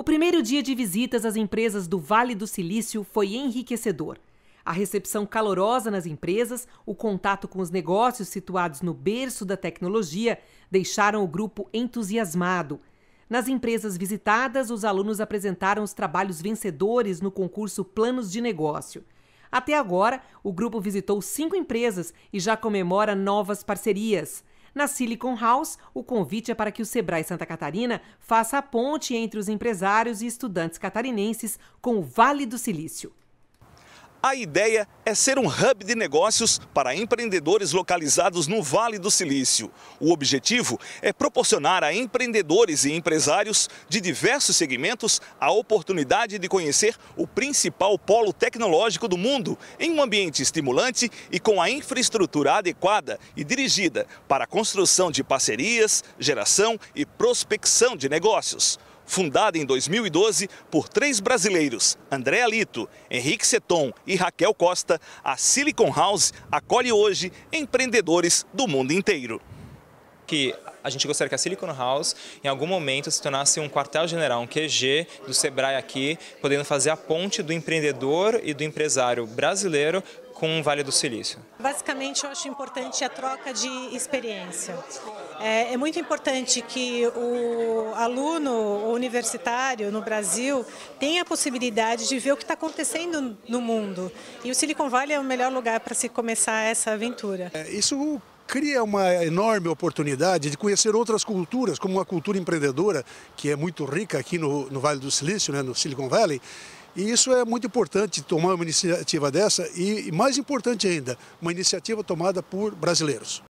O primeiro dia de visitas às empresas do Vale do Silício foi enriquecedor. A recepção calorosa nas empresas, o contato com os negócios situados no berço da tecnologia deixaram o grupo entusiasmado. Nas empresas visitadas, os alunos apresentaram os trabalhos vencedores no concurso Planos de Negócio. Até agora, o grupo visitou cinco empresas e já comemora novas parcerias. Na Silicon House, o convite é para que o Sebrae Santa Catarina faça a ponte entre os empresários e estudantes catarinenses com o Vale do Silício. A ideia é ser um hub de negócios para empreendedores localizados no Vale do Silício. O objetivo é proporcionar a empreendedores e empresários de diversos segmentos a oportunidade de conhecer o principal polo tecnológico do mundo em um ambiente estimulante e com a infraestrutura adequada e dirigida para a construção de parcerias, geração e prospecção de negócios fundada em 2012 por três brasileiros, André Alito, Henrique Seton e Raquel Costa, a Silicon House acolhe hoje empreendedores do mundo inteiro. Que a gente gostaria que a Silicon House, em algum momento, se tornasse um quartel-general, um QG do Sebrae aqui, podendo fazer a ponte do empreendedor e do empresário brasileiro com o Vale do Silício. Basicamente, eu acho importante a troca de experiência. É, é muito importante que o aluno universitário no Brasil tenha a possibilidade de ver o que está acontecendo no mundo. E o Silicon Valley é o melhor lugar para se começar essa aventura. É, isso cria uma enorme oportunidade de conhecer outras culturas, como a cultura empreendedora, que é muito rica aqui no, no Vale do Silício, né, no Silicon Valley, e isso é muito importante, tomar uma iniciativa dessa e, mais importante ainda, uma iniciativa tomada por brasileiros.